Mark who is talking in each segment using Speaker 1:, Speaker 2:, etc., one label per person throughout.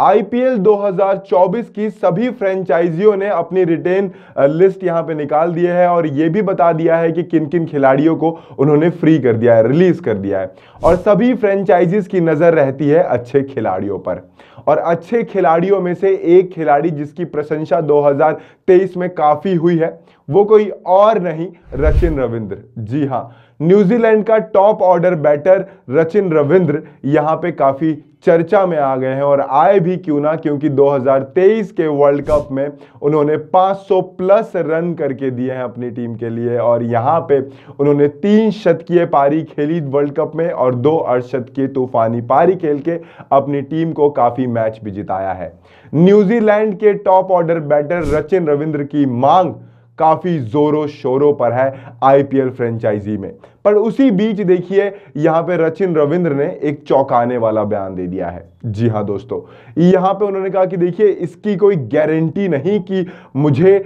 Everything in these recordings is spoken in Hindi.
Speaker 1: आईपीएल 2024 की सभी फ्रेंचाइजियों ने अपनी रिटेन लिस्ट यहां पे निकाल दिए है और ये भी बता दिया है कि किन किन खिलाड़ियों को उन्होंने फ्री कर दिया है रिलीज कर दिया है और सभी फ्रेंचाइजीज की नज़र रहती है अच्छे खिलाड़ियों पर और अच्छे खिलाड़ियों में से एक खिलाड़ी जिसकी प्रशंसा 2023 में काफ़ी हुई है वो कोई और नहीं रचिन रविंद्र जी हाँ न्यूजीलैंड का top order batter Rachin Ravindra यहाँ पे काफ़ी चर्चा में आ गए हैं और आए भी क्यों ना क्योंकि 2023 के वर्ल्ड कप में उन्होंने 500 प्लस रन करके दिए हैं अपनी टीम के लिए और यहाँ पे उन्होंने तीन शतकीय पारी खेली वर्ल्ड कप में और दो अर्धशतकीय तूफानी पारी खेल के अपनी टीम को काफ़ी मैच भी जिताया है न्यूजीलैंड के top order batter Rachin Ravindra की मांग काफ़ी ज़ोरों शोरों पर है आईपीएल फ्रेंचाइजी में पर उसी बीच देखिए यहाँ पे रचिन रविंद्र ने एक चौंकाने वाला बयान दे दिया है जी हाँ दोस्तों यहाँ पे उन्होंने कहा कि देखिए इसकी कोई गारंटी नहीं कि मुझे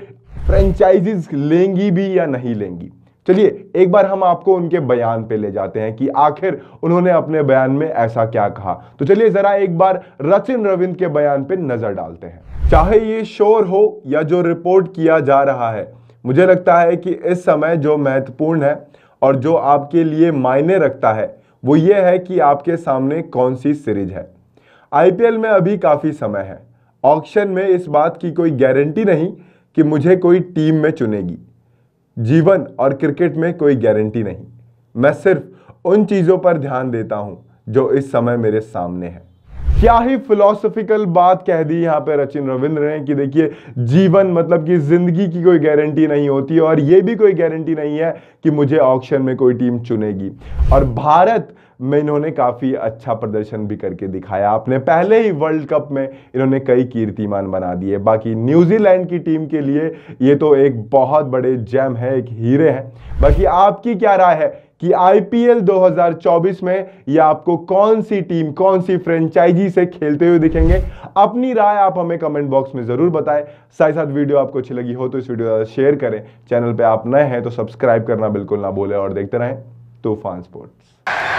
Speaker 1: फ्रेंचाइजीज लेंगी भी या नहीं लेंगी चलिए एक बार हम आपको उनके बयान पे ले जाते हैं कि आखिर उन्होंने अपने बयान में ऐसा क्या कहा तो चलिए जरा एक बार रचिन रविंद्र के बयान पे नजर डालते हैं चाहे ये शोर हो या जो रिपोर्ट किया जा रहा है मुझे लगता है कि इस समय जो महत्वपूर्ण है और जो आपके लिए मायने रखता है वो ये है कि आपके सामने कौन सी सीरीज है आईपीएल में अभी काफ़ी समय है ऑक्शन में इस बात की कोई गारंटी नहीं कि मुझे कोई टीम में चुनेगी जीवन और क्रिकेट में कोई गारंटी नहीं मैं सिर्फ उन चीज़ों पर ध्यान देता हूँ जो इस समय मेरे सामने है क्या ही फिलोसफिकल बात कह दी यहाँ पे रचिन रविंद्र ने कि देखिए जीवन मतलब कि जिंदगी की कोई गारंटी नहीं होती और ये भी कोई गारंटी नहीं है कि मुझे ऑक्शन में कोई टीम चुनेगी और भारत में इन्होंने काफ़ी अच्छा प्रदर्शन भी करके दिखाया आपने पहले ही वर्ल्ड कप में इन्होंने कई कीर्तिमान बना दिए बाकी न्यूजीलैंड की टीम के लिए ये तो एक बहुत बड़े जैम है एक हीरे हैं बाकी आपकी क्या राय है कि आईपीएल 2024 में ये आपको कौन सी टीम कौन सी फ्रेंचाइजी से खेलते हुए दिखेंगे अपनी राय आप हमें कमेंट बॉक्स में ज़रूर बताएं साथ ही साथ वीडियो आपको अच्छी लगी हो तो इस वीडियो को शेयर करें चैनल पर आप नए हैं तो सब्सक्राइब करना बिल्कुल ना बोले और देखते रहें तूफान स्पोर्ट्स